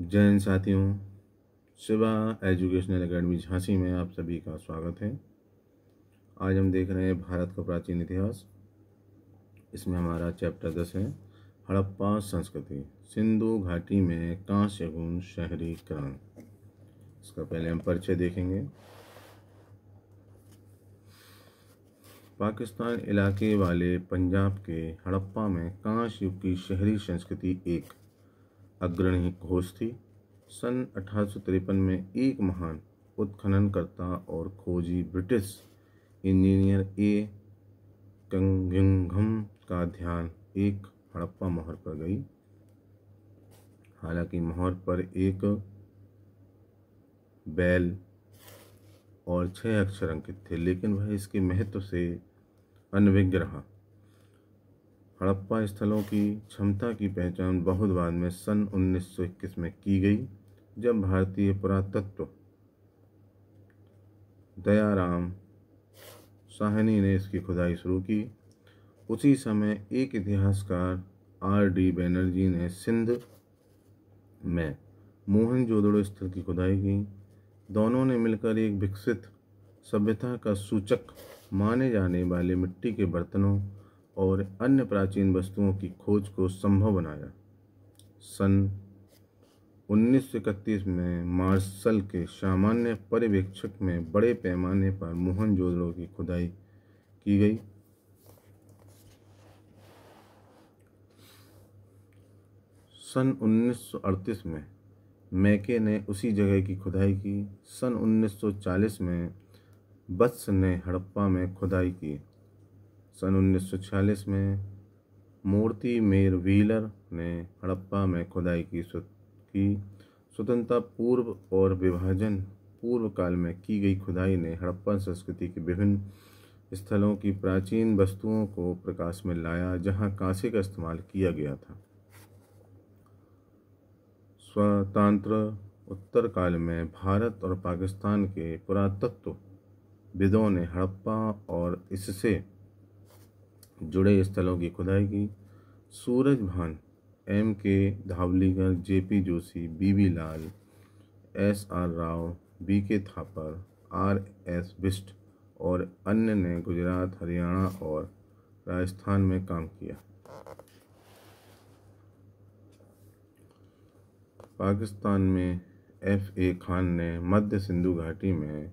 जैन साथियों Shiva educational academy Jhansi में आप सभी का स्वागत है आज हम देख रहे हैं भारत का प्राचीन इतिहास इसमें हमारा चैप्टर दस है हड़प्पा संस्कृति सिंधु घाटी में कांस्य गुण शहरीकरण इसका पहले हम परिचय देखेंगे पाकिस्तान इलाके वाले पंजाब के हड़प्पा में कांस्य युग की शहरी संस्कृति एक अग्रणी घोष थी सन अठारह में एक महान उत्खननकर्ता और खोजी ब्रिटिश इंजीनियर ए कंगम का ध्यान एक हड़प्पा मोहर पर गई हालांकि मोहर पर एक बैल और छह अक्षर अंकित थे लेकिन वह इसके महत्व से अनभिज्ञ रहा हड़प्पा स्थलों की क्षमता की पहचान बहुत बाद में सन 1921 में की गई जब भारतीय पुरातत्व दयाराम साहनी ने इसकी खुदाई शुरू की उसी समय एक इतिहासकार आर डी बैनर्जी ने सिंध में मोहनजोदड़ो स्थल की खुदाई की दोनों ने मिलकर एक विकसित सभ्यता का सूचक माने जाने वाले मिट्टी के बर्तनों और अन्य प्राचीन वस्तुओं की खोज को संभव बनाया सन 1931 में मार्शल के सामान्य पर्यवेक्षक में बड़े पैमाने पर मोहनजोदड़ो की खुदाई की गई सन 1938 में मैके ने उसी जगह की खुदाई की सन 1940 में बत्स ने हड़प्पा में खुदाई की सन 1946 में मूर्ति मेर व्हीलर ने हड़प्पा में खुदाई की की स्वतंत्रता पूर्व और विभाजन पूर्व काल में की गई खुदाई ने हड़प्पा संस्कृति के विभिन्न स्थलों की प्राचीन वस्तुओं को प्रकाश में लाया जहां कांसे का इस्तेमाल किया गया था स्वतंत्र उत्तर काल में भारत और पाकिस्तान के पुरातत्व विदों ने हड़प्पा और इससे जुड़े स्थलों की खुदाई की सूरज Bhan M K Dhavalikar J P Joshi B B Lal S R Rao B K Thapar R S Bisht और अन्य ने गुजरात हरियाणा और राजस्थान में काम किया पाकिस्तान में एफ़ ए खान ने मध्य सिंधु घाटी में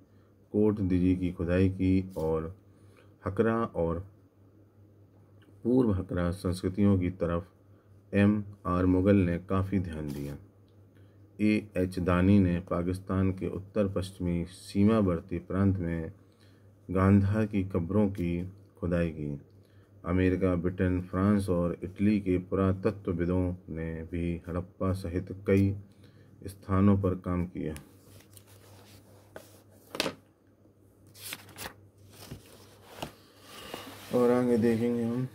कोट दिजी की खुदाई की और हकरा और पूर्व हकरा संस्कृतियों की तरफ एम आर मुगल ने काफ़ी ध्यान दिया ए एच दानी ने पाकिस्तान के उत्तर पश्चिमी सीमावर्ती प्रांत में गांधा की कब्रों की खुदाई की अमेरिका ब्रिटेन फ्रांस और इटली के पुरातत्वविदों ने भी हड़प्पा सहित कई स्थानों पर काम किया और आगे देखेंगे हम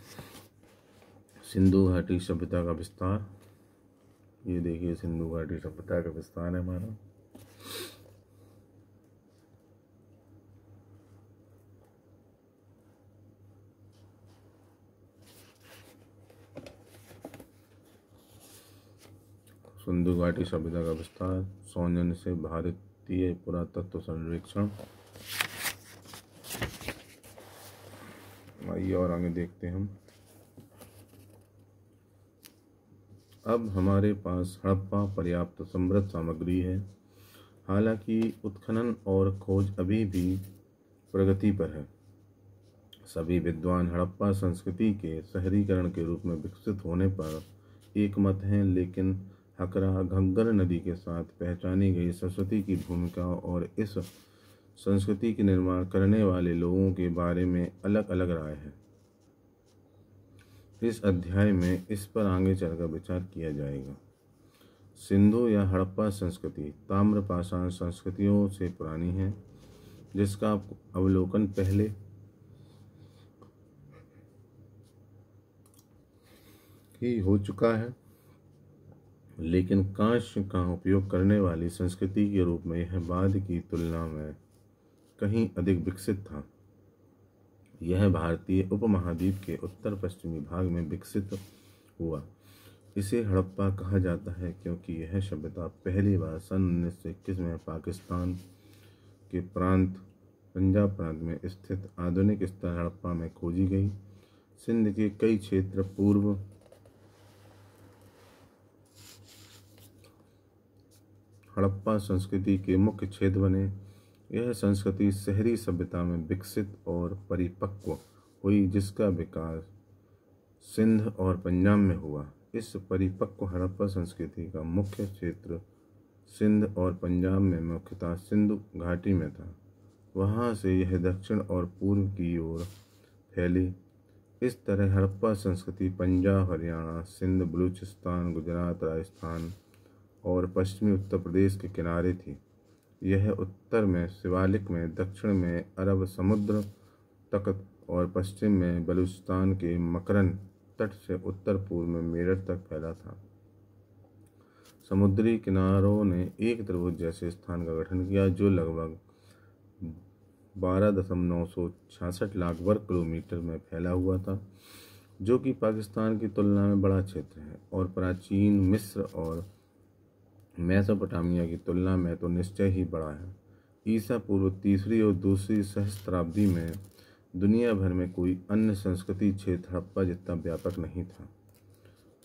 सिंधु घाटी सभ्यता का विस्तार ये देखिए सिंधु घाटी सभ्यता का विस्तार है हमारा सिंधु घाटी सभ्यता का विस्तार सौजन्य से भारतीय पुरातत्व संरक्षण ये और आगे देखते हैं हम अब हमारे पास हड़प्पा पर्याप्त समृद्ध सामग्री है हालांकि उत्खनन और खोज अभी भी प्रगति पर है सभी विद्वान हड़प्पा संस्कृति के शहरीकरण के रूप में विकसित होने पर एकमत हैं लेकिन हकरा घग्गर नदी के साथ पहचानी गई सरस्वती की भूमिका और इस संस्कृति के निर्माण करने वाले लोगों के बारे में अलग अलग राय है इस अध्याय में इस पर आगे चलकर विचार किया जाएगा सिंधु या हड़प्पा संस्कृति ताम्रपाषाण संस्कृतियों से पुरानी है जिसका अवलोकन पहले ही हो चुका है लेकिन कांश का उपयोग करने वाली संस्कृति के रूप में यह बाद की तुलना में कहीं अधिक विकसित था यह भारतीय उपमहाद्वीप के उत्तर पश्चिमी भाग में विकसित हुआ इसे हड़प्पा कहा जाता है क्योंकि यह सभ्यता पहली बार सन उन्नीस सौ इक्कीस में पाकिस्तान के प्रांत पंजाब प्रांत में स्थित आधुनिक स्थल हड़प्पा में खोजी गई सिंध के कई क्षेत्र पूर्व हड़प्पा संस्कृति के मुख्य क्षेत्र बने यह संस्कृति शहरी सभ्यता में विकसित और परिपक्व हुई जिसका विकास सिंध और पंजाब में हुआ इस परिपक्व हड़प्पा संस्कृति का मुख्य क्षेत्र सिंध और पंजाब में मुख्यतः सिंधु घाटी में था वहाँ से यह दक्षिण और पूर्व की ओर फैली इस तरह हड़प्पा संस्कृति पंजाब हरियाणा सिंध बलूचिस्तान गुजरात राजस्थान और पश्चिमी उत्तर प्रदेश के किनारे थी यह उत्तर में शिवालिक में दक्षिण में अरब समुद्र तक और पश्चिम में बलूचिस्तान के मकरन तट से उत्तर पूर्व में मेरठ तक फैला था समुद्री किनारों ने एक त्रिभुज जैसे स्थान का गठन किया जो लगभग बारह दशमलव नौ सौ छियासठ लाख वर्ग किलोमीटर में फैला हुआ था जो कि पाकिस्तान की तुलना में बड़ा क्षेत्र है और प्राचीन मिस्र और मैसोपोटामिया की तुलना में तो निश्चय ही बड़ा है ईसा पूर्व तीसरी और दूसरी सहस्त्राब्दी में दुनिया भर में कोई अन्य संस्कृति क्षेत्र हड़प्पा जितना व्यापक नहीं था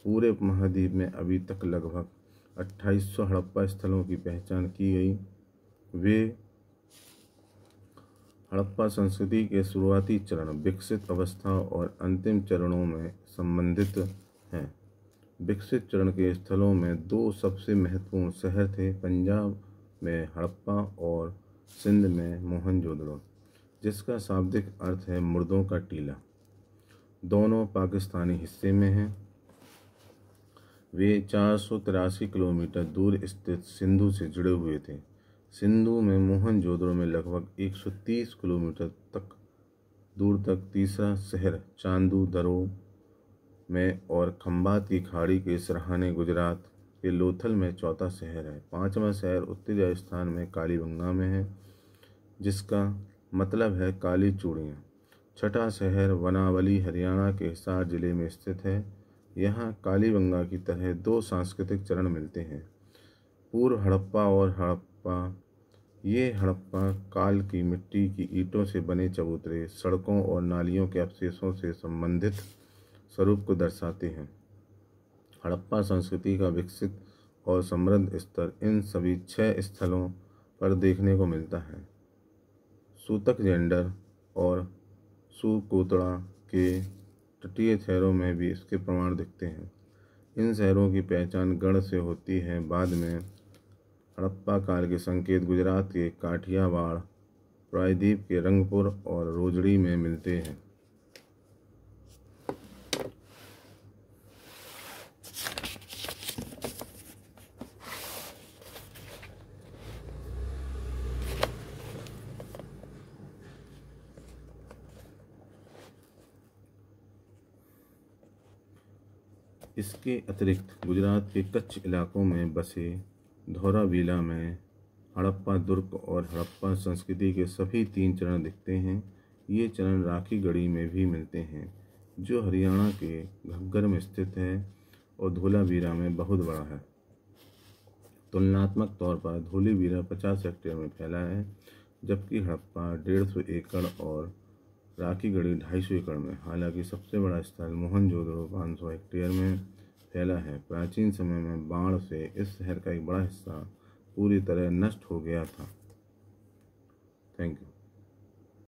पूरे उपमहाद्वीप में अभी तक लगभग 2800 हड़प्पा स्थलों की पहचान की गई वे हड़प्पा संस्कृति के शुरुआती चरण विकसित अवस्था और अंतिम चरणों में संबंधित हैं विकसित चरण के स्थलों में दो सबसे महत्वपूर्ण शहर थे पंजाब में हड़प्पा और सिंध में मोहनजोदड़ो जिसका शाब्दिक अर्थ है मुर्दों का टीला दोनों पाकिस्तानी हिस्से में हैं वे चार किलोमीटर दूर स्थित सिंधु से जुड़े हुए थे सिंधु में मोहनजोदड़ो में लगभग 130 किलोमीटर तक दूर तक तीसरा शहर चांदू दरो में और खम्बात की खाड़ी के सराहाने गुजरात के लोथल में चौथा शहर है पांचवा शहर उत्तरी राजस्थान में कालीबंगा में है जिसका मतलब है काली चूड़ियाँ छठा शहर वनावली हरियाणा के हिसार जिले में स्थित है यहाँ कालीबंगा की तरह दो सांस्कृतिक चरण मिलते हैं पूर्व हड़प्पा और हड़प्पा ये हड़प्पा काल की मिट्टी की ईंटों से बने चबूतरे सड़कों और नालियों के अवशेषों से संबंधित स्वरूप को दर्शाते हैं हड़प्पा संस्कृति का विकसित और समृद्ध स्तर इन सभी छह स्थलों पर देखने को मिलता है सूतक जेंडर और सुकोतड़ा के तटीय शहरों में भी इसके प्रमाण दिखते हैं इन शहरों की पहचान गढ़ से होती है बाद में हड़प्पा काल के संकेत गुजरात के काठियावाड़ प्रायद्वीप के रंगपुर और रोजड़ी में मिलते हैं इसके अतिरिक्त गुजरात के कच्छ इलाकों में बसे धौरावीला में हड़प्पा दुर्ग और हड़प्पा संस्कृति के सभी तीन चरण दिखते हैं ये चरण राखी गढ़ी में भी मिलते हैं जो हरियाणा के घग्गर में स्थित है और धोलावीरा में बहुत बड़ा है तुलनात्मक तौर पर धोलीवीरा पचास हेक्टेयर में फैला है जबकि हड़प्पा डेढ़ सौ एकड़ और राखी गढ़ी ढाई सौ एकड़ में हालांकि सबसे बड़ा स्थल मोहनजोदड़ो पाँच सौ हेक्टेयर में फैला है प्राचीन समय में बाढ़ से इस शहर का एक बड़ा हिस्सा पूरी तरह नष्ट हो गया था थैंक यू